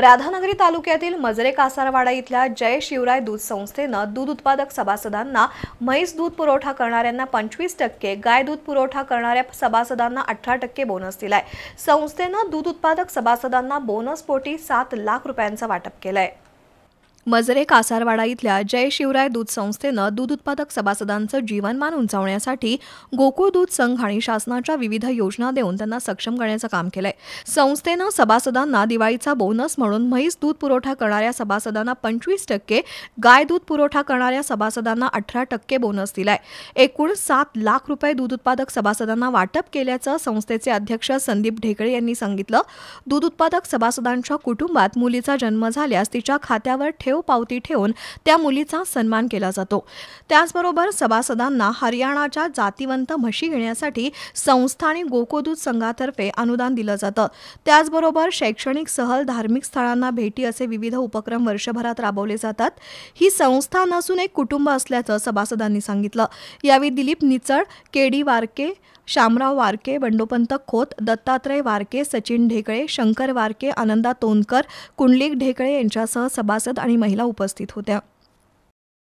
राधानगरी तालुक्यातील मजरे कासारवाडा इथल्या जय शिवराय दूध संस्थेनं दूध उत्पादक सभासदांना म्हैस दूध पुरवठा करणाऱ्यांना पंचवीस टक्के गाय दूध पुरवठा करणाऱ्या सभासदांना अठरा टक्के बोनस दिलाय संस्थेनं दूध उत्पादक सभासदांना बोनसपोटी सात लाख रुपयांचं वाटप केलंय मजरे कासारवाडा इथल्या जय शिवराय दूध संस्थेनं दूध उत्पादक सभासदांचं जीवनमान उंचावण्यासाठी गोकुळ दूध संघ आणि शासनाच्या विविध योजना देऊन त्यांना सक्षम करण्याचं काम केलंय संस्थेनं सभासदांना दिवाळीचा बोनस म्हणून म्हैस दूध पुरवठा करणाऱ्या सभासदांना पंचवीस टक्के गाय दूध पुरवठा करणाऱ्या सभासदांना अठरा टक्के बोनस दिलाय एकूण सात लाख रुपये दूध उत्पादक सभासदांना वाटप केल्याचं संस्थेचे अध्यक्ष संदीप ढेकळे यांनी सांगितलं दूध उत्पादक सभासदांच्या कुटुंबात मुलीचा जन्म झाल्यास तिच्या खात्यावर ठेव पावती ठेवून त्या मुलीचा सन्मान केला जातो त्याचबरोबर सभासदांना हरियाणाच्या जातीवंत म्हशी घेण्यासाठी संस्था आणि गोकोदूत संघातर्फे अनुदान दिलं जातं त्याचबरोबर शैक्षणिक सहल धार्मिक स्थळांना भेटी असे विविध उपक्रम वर्षभरात राबवले जातात ही संस्था नसून एक कुटुंब असल्याचं सभासदांनी सांगितलं यावेळी दिलीप निचळ केडी वारके शामराव वारके बंडोपंत खोत दत्तात्रय वारके सचिन ढेकळे शंकर वारके आनंदा तोंडकर कुंडलिक ढेकळे यांच्यासह सभासद आणि महिला उपस्थित होत्या